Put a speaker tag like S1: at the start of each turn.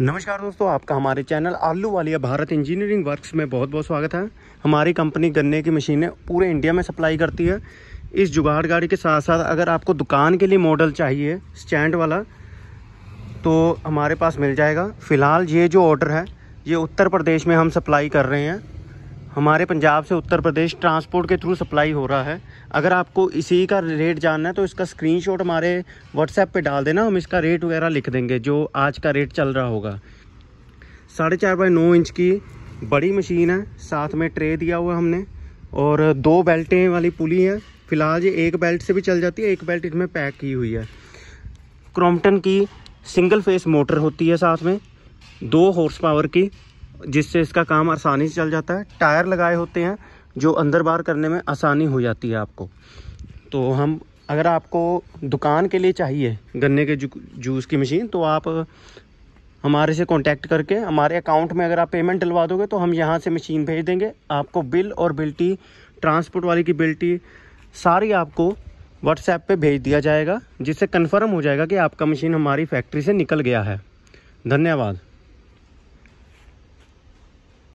S1: नमस्कार दोस्तों आपका हमारे चैनल आलू वालिया भारत इंजीनियरिंग वर्क्स में बहुत बहुत स्वागत है हमारी कंपनी गन्ने की मशीनें पूरे इंडिया में सप्लाई करती है इस जुगाड़ गाड़ी के साथ साथ अगर आपको दुकान के लिए मॉडल चाहिए स्टैंड वाला तो हमारे पास मिल जाएगा फ़िलहाल ये जो ऑर्डर है ये उत्तर प्रदेश में हम सप्लाई कर रहे हैं हमारे पंजाब से उत्तर प्रदेश ट्रांसपोर्ट के थ्रू सप्लाई हो रहा है अगर आपको इसी का रेट जानना है तो इसका स्क्रीनशॉट हमारे व्हाट्सएप पे डाल देना हम इसका रेट वगैरह लिख देंगे जो आज का रेट चल रहा होगा साढ़े चार बाई नौ इंच की बड़ी मशीन है साथ में ट्रे दिया हुआ हमने और दो बेल्टें वाली पुली है फ़िलहाल ये एक बेल्ट से भी चल जाती है एक बेल्ट इसमें पैक की हुई है क्रॉम्पटन की सिंगल फेस मोटर होती है साथ में दो हॉर्स पावर की जिससे इसका काम आसानी से चल जाता है टायर लगाए होते हैं जो अंदर बाहर करने में आसानी हो जाती है आपको तो हम अगर आपको दुकान के लिए चाहिए गन्ने के जू, जूस की मशीन तो आप हमारे से कांटेक्ट करके हमारे अकाउंट में अगर आप पेमेंट डलवा दोगे तो हम यहाँ से मशीन भेज देंगे आपको बिल और बिल्टी ट्रांसपोर्ट वाले की बिल्टी सारी आपको व्हाट्सएप पे भेज दिया जाएगा जिससे कन्फर्म हो जाएगा कि आपका मशीन हमारी फैक्ट्री से निकल गया है धन्यवाद